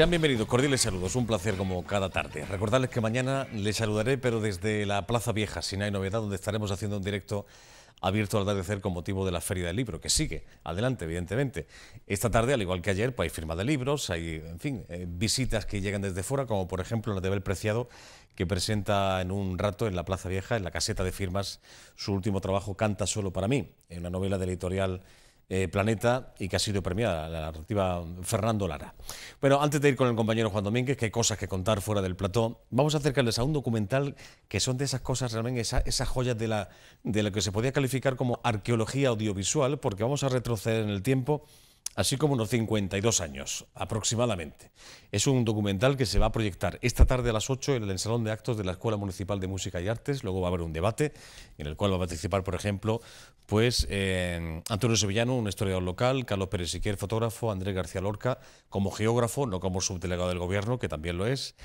Sean bienvenidos, cordiales saludos, un placer como cada tarde. Recordarles que mañana les saludaré, pero desde la Plaza Vieja, si no hay novedad, donde estaremos haciendo un directo abierto al atardecer con motivo de la Feria del Libro, que sigue adelante, evidentemente. Esta tarde, al igual que ayer, pues, hay firma de libros, hay, en fin, eh, visitas que llegan desde fuera, como por ejemplo la de Bel Preciado, que presenta en un rato en la Plaza Vieja, en la caseta de firmas, su último trabajo, Canta solo para mí, en una novela de editorial eh, Planeta y que ha sido premiada, la narrativa Fernando Lara. Bueno, antes de ir con el compañero Juan Domínguez, que hay cosas que contar fuera del plató, vamos a acercarles a un documental que son de esas cosas, realmente esas joyas de la, de lo que se podía calificar como arqueología audiovisual, porque vamos a retroceder en el tiempo así como unos 52 años aproximadamente. Es un documental que se va a proyectar esta tarde a las 8 en el Salón de Actos de la Escuela Municipal de Música y Artes. Luego va a haber un debate en el cual va a participar, por ejemplo, pues eh, Antonio Sevillano, un historiador local, Carlos Pérez Siquier, fotógrafo, Andrés García Lorca, como geógrafo, no como subdelegado del gobierno, que también lo es,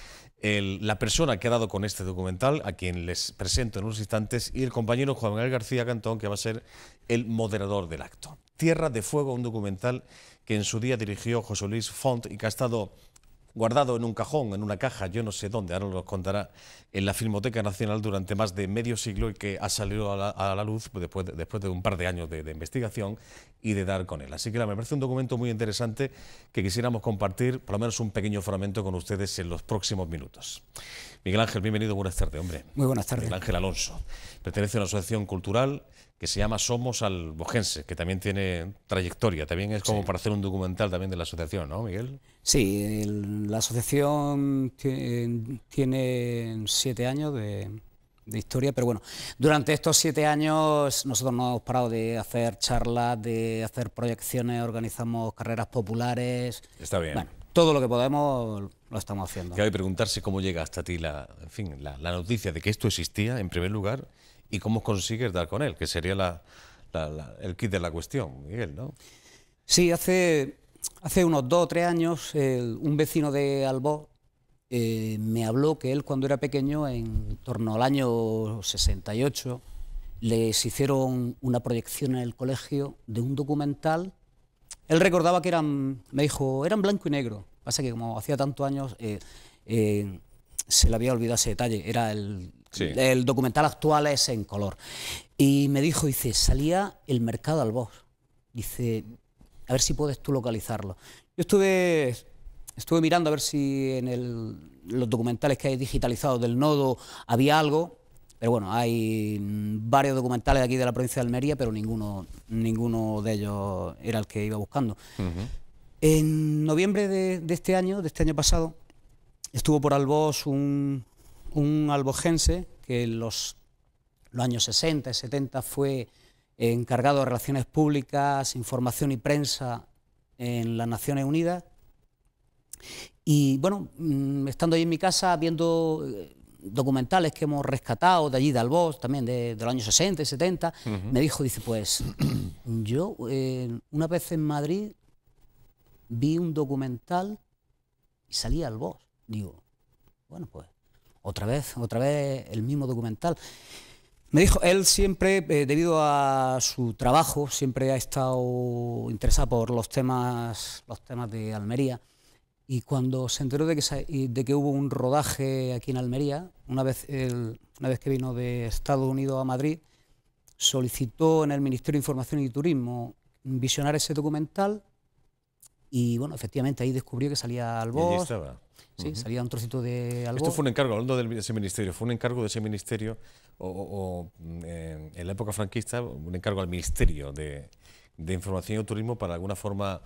la persona que ha dado con este documental, a quien les presento en unos instantes, y el compañero Juan Manuel García Cantón, que va a ser el moderador del acto. Tierra de Fuego, un documental que en su día dirigió José Luis Font y que ha estado guardado en un cajón, en una caja, yo no sé dónde, ahora lo contará, en la Filmoteca Nacional durante más de medio siglo y que ha salido a la, luz después de, después de, un par de años de investigación y de dar con él. Así que me parece un documento muy interesante que quisiéramos compartir, por lo menos un pequeño fragmento con ustedes en los próximos minutos. Miguel Ángel, bienvenido, buenas tardes, hombre. Muy buenas tardes. Miguel Ángel Alonso. Pertenece a una asociación cultural que se llama Somos Albojense, que también tiene trayectoria, también es como para hacer un documental también de la asociación, ¿no, Miguel? Sí, la asociación tiene siete años de, de historia, pero bueno, durante estos siete años nosotros no hemos parado de hacer charlas, de hacer proyecciones, organizamos carreras populares. Está bien. todo lo que podemos lo estamos haciendo. Cabe preguntarse cómo llega hasta ti la, en fin, la, noticia de que esto existía, en primer lugar, y cómo consigues dar con él, que sería la, el kit de la cuestión, Miguel, ¿no? Sí, hace, hace unos dos o tres años un vecino de Albó eh, me habló que él cuando era pequeño, en torno al año 68, les hicieron una proyección en el colegio de un documental. Él recordaba que eran, me dijo, eran blanco y negro. Pasa que como hacía tantos años, eh, eh, se le había olvidado ese detalle. Era el, documental actual es en color. Y me dijo, dice, salía el mercado al bosque. Dice, a ver si puedes tú localizarlo. Yo estuve Estuve mirando a ver si en los documentales que hay digitalizados del nodo había algo, pero bueno, hay varios documentales aquí de la provincia de Almería, pero ninguno, ninguno de ellos era el que iba buscando. En noviembre de, este año, de este año pasado, estuvo por Albos un, un albojense que en los, los años 60 y 70 fue encargado de relaciones públicas, información y prensa en las Naciones Unidas y bueno, mm, estando ahí en mi casa viendo eh, documentales que hemos rescatado de allí, de Albos, también de, los años 60 y 70, me dijo, dice, pues yo eh, una vez en Madrid vi un documental y salía al Albos. Digo, bueno, pues otra vez, otra vez el mismo documental. Me dijo, él siempre, eh, debido a su trabajo, siempre ha estado interesado por los temas, los temas de Almería. Y cuando se enteró de que, de que hubo un rodaje aquí en Almería, una vez, una vez que vino de Estados Unidos a Madrid, solicitó en el Ministerio de Información y Turismo visionar ese documental y bueno, efectivamente ahí descubrió que salía Albor. estaba. Sí, salía un trocito de Esto fue un encargo, hablando de ese ministerio, fue un encargo de ese ministerio, o, eh, en la época franquista, un encargo al ministerio de, de información y turismo para alguna forma,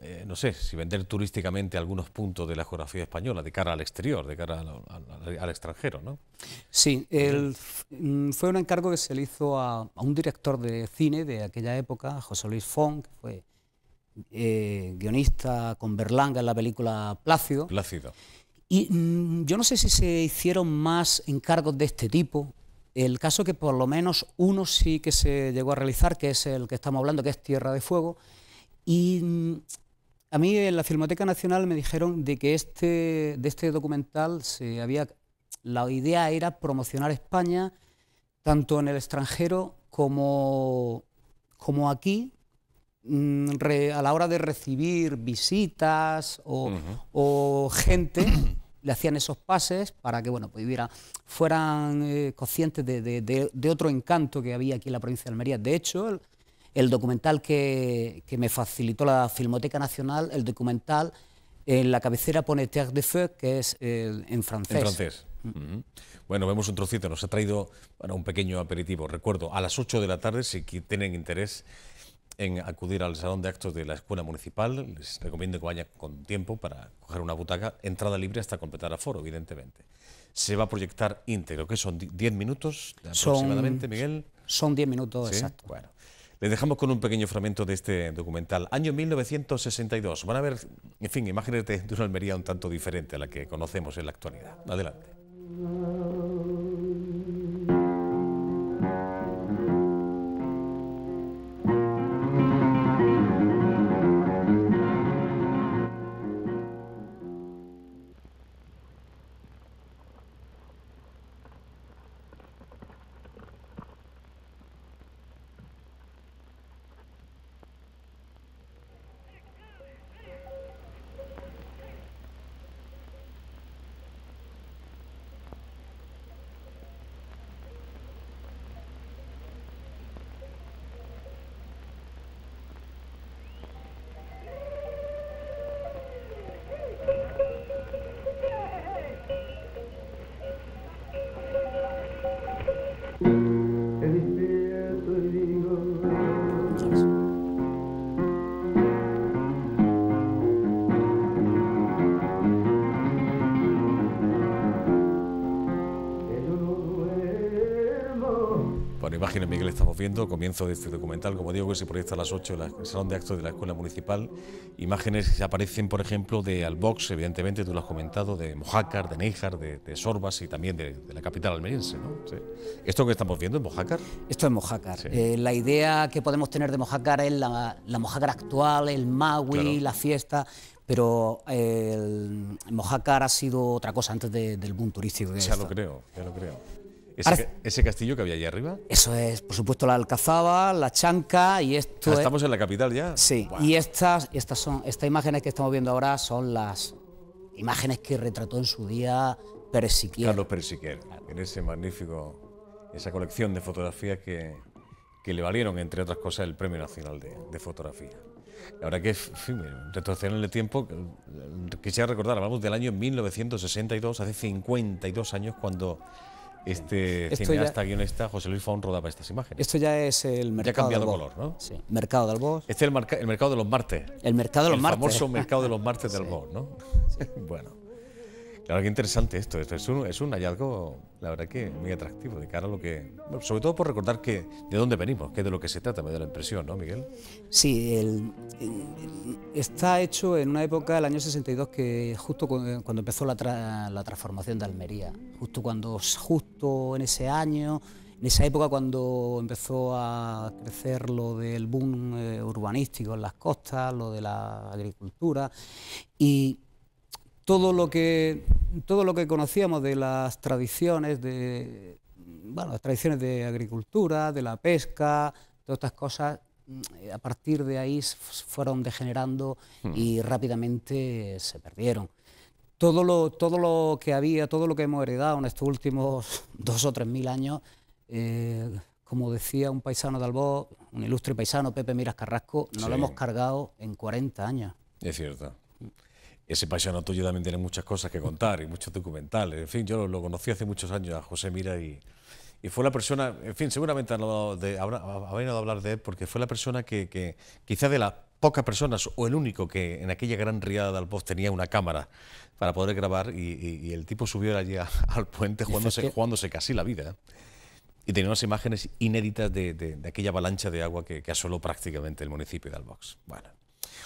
eh, no sé, si vender turísticamente algunos puntos de la geografía española de cara al exterior, de cara al, extranjero, ¿no? Sí, fue un encargo que se le hizo a, un director de cine de aquella época, José Luis Fong, que fue eh, guionista con Berlanga en la película Plácido. Plácido. Y mm, yo no sé si se hicieron más encargos de este tipo el caso que por lo menos uno sí que se llegó a realizar, que es el que estamos hablando, que es Tierra de Fuego, y mm, a mí en la Filmoteca Nacional me dijeron de que este, de este documental se había, la idea era promocionar España tanto en el extranjero como, como aquí, mm, a la hora de recibir visitas o gente le hacían esos pases para que bueno, pues fueran eh, conscientes de, otro encanto que había aquí en la provincia de Almería. De hecho, el, documental que, que, me facilitó la Filmoteca Nacional, el documental en la cabecera pone Terre de Feu, que es eh, en francés. En francés. Bueno, vemos un trocito, nos ha traído un pequeño aperitivo. Recuerdo, a las 8 de la tarde, si tienen interés en acudir al salón de actos de la escuela municipal. Les recomiendo que vayan con tiempo para coger una butaca, entrada libre hasta completar aforo, evidentemente. Se va a proyectar íntegro, que son 10 minutos aproximadamente, Miguel. Son 10 minutos, exacto. Les dejamos con un pequeño fragmento de este documental. Año 1962. Van a ver, en fin, imágenes de una Almería un tanto diferente a la que conocemos en la actualidad. Adelante. Bueno, imágenes, Miguel, estamos viendo, comienzo de este documental, como digo, que se proyecta a las 8 en el Salón de Actos de la Escuela Municipal. Imágenes que aparecen, por ejemplo, de Albox, evidentemente, tú lo has comentado, de Mojácar, de Neijar, de, Sorbas y también de, la capital almeriense. ¿no? ¿Esto que estamos viendo es Mojácar? Esto es Mojácar. Eh, la idea que podemos tener de Mojácar es la, Mojácar actual, el Maui, la fiesta pero eh, Mojácar ha sido otra cosa antes del boom turístico. ya lo creo, ya lo creo. ¿Ese, castillo que había allí arriba? Eso es, por supuesto, la Alcazaba, la Chanca y esto. Ah, es, estamos en la capital ya. Sí, y estas, estas, son, estas imágenes que estamos viendo ahora son las imágenes que retrató en su día Pérez Siquier. Carlos Pérez en ese magnífico, esa colección de fotografías que, que, le valieron, entre otras cosas, el Premio Nacional de, de Fotografía. Ahora que, retroceder en el tiempo, eh, quisiera recordar, hablamos del año 1962, hace 52 años, cuando este esto cineasta, guionista, José Luis Faun, rodaba estas imágenes. Esto ya es el mercado. Ya ha cambiado de color, ¿no? Sí. Mercado del Albor. Este es el, mercado de los martes. El mercado de los martes. El famoso mercado de los martes del sí. ¿no? Sí. bueno. Claro, qué interesante esto. es, un, es un hallazgo, la verdad que muy atractivo, de cara a lo que. sobre todo por recordar que de dónde venimos, que de lo que se trata, me da la impresión, ¿no, Miguel? Sí, el, Está hecho en una época el año 62 que justo eh, cuando empezó la, la, transformación de Almería, justo cuando justo en ese año, en esa época cuando empezó a crecer lo del boom eh, urbanístico en las costas, lo de la agricultura y todo lo que todo lo que conocíamos de las tradiciones de bueno, las tradiciones de agricultura, de la pesca, todas estas cosas eh, a partir de ahí fueron degenerando hmm. y rápidamente se perdieron. Todo lo, todo lo que había, todo lo que hemos heredado en estos últimos dos o tres mil años, eh, como decía un paisano de Albó, un ilustre paisano, Pepe Miras Carrasco, nos lo hemos cargado en 40 años. Es cierto. Ese paisano tuyo también tiene muchas cosas que contar y muchos documentales. En fin, yo lo, lo conocí hace muchos años a José Mira y, y fue la persona, en fin, seguramente habrá, venido a hablar de él porque fue la persona que, quizá de las pocas personas o el único que en aquella gran riada de Albox tenía una cámara para poder grabar y, el tipo subió allí al puente jugándose, jugándose casi la vida. ¿eh? Y tenía unas imágenes inéditas de, aquella avalancha de agua que, que, asoló prácticamente el municipio de Albox. Bueno.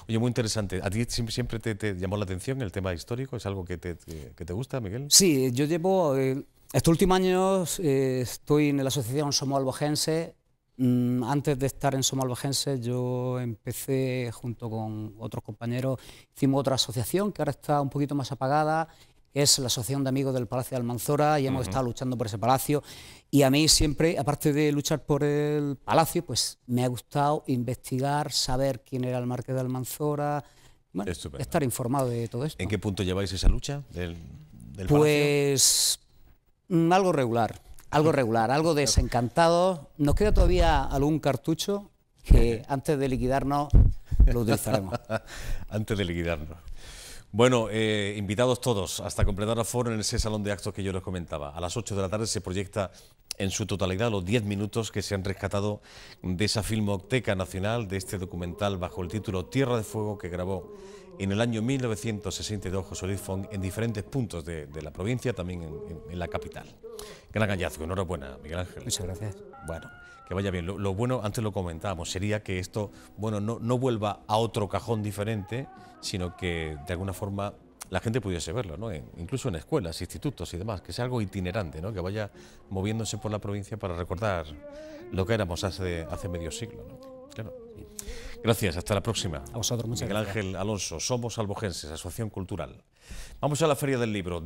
Oye, muy interesante. ¿A ti siempre, te, llamó la atención el tema histórico? ¿Es algo que te, que te gusta, Miguel? Sí, yo llevo eh, estos últimos año eh, estoy en la asociación Somo Albojense. Mm, antes de estar en Somo Albojense yo empecé junto con otros compañeros, hicimos otra asociación que ahora está un poquito más apagada, es la Asociación de Amigos del Palacio de Almanzora y hemos estado luchando por ese palacio. Y a mí siempre, aparte de luchar por el palacio, pues me ha gustado investigar, saber quién era el marqués de Almanzora, estar informado de todo esto. ¿En qué punto lleváis esa lucha del, del pues, Mm, algo regular, algo regular, algo desencantado. Nos queda todavía algún cartucho que antes de liquidarnos lo utilizaremos. antes de liquidarnos. Bueno, eh, invitados todos, hasta completar foro en ese salón de actos que yo les comentaba. A las 8 de la tarde se proyecta en su totalidad los 10 minutos que se han rescatado de esa Filmoteca Nacional, de este documental bajo el título Tierra de Fuego que grabó en el año 1962 José Luis en diferentes puntos de, la provincia, también en, la capital. Gran hallazgo, enhorabuena, Miguel Ángel. Muchas gracias. Bueno, que vaya bien. Lo, bueno, antes lo comentábamos, sería que esto bueno, no, no vuelva a otro cajón diferente, sino que de alguna forma la gente pudiese verlo, ¿no? incluso en escuelas, institutos y demás, que sea algo itinerante, que vaya moviéndose por la provincia para recordar lo que éramos hace, hace medio siglo. Gracias, hasta la próxima. A vosotros, muchas Miguel Ángel Alonso, Somos Albogenses, Asociación Cultural. Vamos a la Feria del Libro.